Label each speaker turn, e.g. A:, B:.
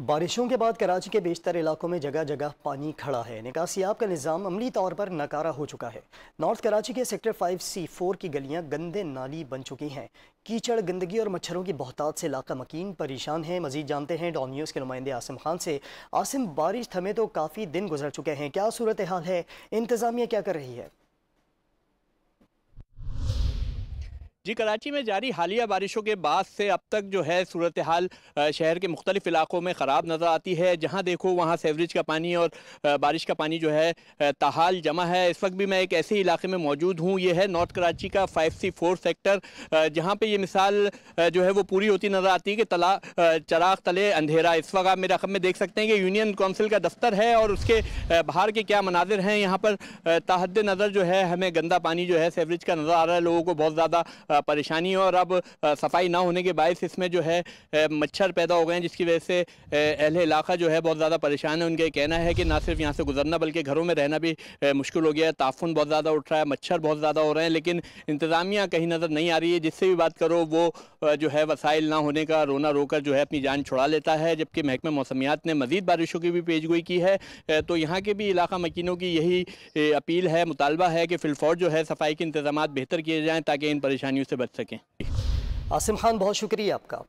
A: बारिशों के बाद कराची के बेशतर इलाकों में जगह जगह पानी खड़ा है निकासियाब का निज़ाम अमली तौर पर नकारा हो चुका है नॉर्थ कराची के सेक्टर फाइव सी फोर की गलियां गंदे नाली बन चुकी हैं कीचड़ गंदगी और मच्छरों की बहुतात से इलाका मकीन परेशान है मजीद जानते हैं डॉन न्यूज़ के नुमाइंदे आसिम खान से आसिम बारिश थमे तो काफ़ी दिन गुजर चुके हैं क्या सूरत हाल है इंतज़ामिया क्या कर रही है
B: जी कराची में जारी हालिया बारिशों के बाद से अब तक जो है सूरत हाल शहर के मुख्तलिफ इलाकों में ख़राब नज़र आती है जहाँ देखो वहाँ सेवरेज का पानी और बारिश का पानी जो है ताहाल जमा है इस वक्त भी मैं एक ऐसे इलाके में मौजूद हूँ ये है नॉर्थ कराची का फाइव सी फोर सेक्टर जहाँ पर ये मिसाल जो है वो पूरी होती नज़र आती है कि तला चराग तले अंधेरा इस वक्त आप मेरे में देख सकते हैं कि यूनियन कौंसिल का दफ्तर है और उसके बाहर के क्या मनाजिर हैं यहाँ पर तहद नज़र जो है हमें गंदा पानी जो है सेवरेज का नज़र आ रहा है लोगों को बहुत ज़्यादा परेशानी है और अब सफाई ना होने के बायस इसमें जो है मच्छर पैदा हो गए हैं जिसकी वजह से अहले इलाका जो है बहुत ज़्यादा परेशान है उनका कहना है कि ना सिर्फ यहाँ से गुजरना बल्कि घरों में रहना भी मुश्किल हो गया है ताफुन बहुत ज़्यादा उठ रहा है मच्छर बहुत ज़्यादा हो रहे हैं लेकिन इंतज़ामिया कहीं नज़र नहीं आ रही है जिससे भी बात करो वो जो है वसाइल ना होने का रोना रोकर जो है अपनी जान छुड़ा लेता है जबकि महकमे मौसमियात ने मजीद बारिशों की भी पेशगोई की है तो यहाँ के भी इलाका मकीनों की यही अपील है मुतालबा है कि फिलफौर जो है सफाई के इंतजाम बेहतर किए जाएँ ताकि इन परेशानियों से बच सकें आसिम खान बहुत शुक्रिया आपका